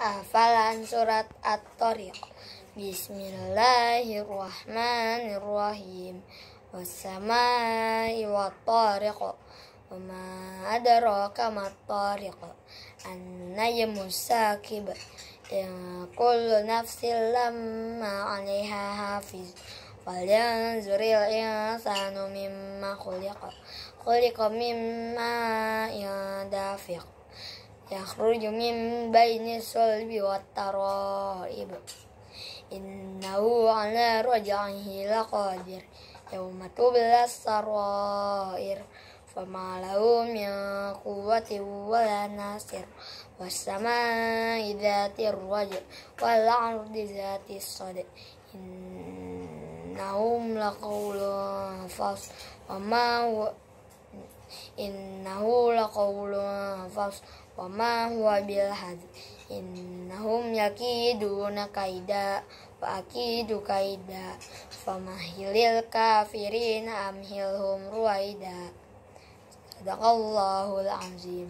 hafalan surat At-Tariq. Bismillahirrahmanirrahim. Wassamai wa tariq. Wa ma adraka ma tariq. An-najmu sakib. In ya, kullu nafsin lamma 'alaiha hafiz. فلينظر الإنسان insanu mimma خلق من mimma دافق yakhruju min baini sulbi wattaraib innahu ala raj'ihi laqadir yawma tublas sarair fama lahu min quwwati wala nasir wassamai dhati rwaj wal ardi dhati sad innahum laqawlun fas wa ma innahu laqawlun fas wa ma huwa bil innahum yakiduna kaida fa akidu kaida famahilil kafirin amhilhum ruwaida sadaqallahul azim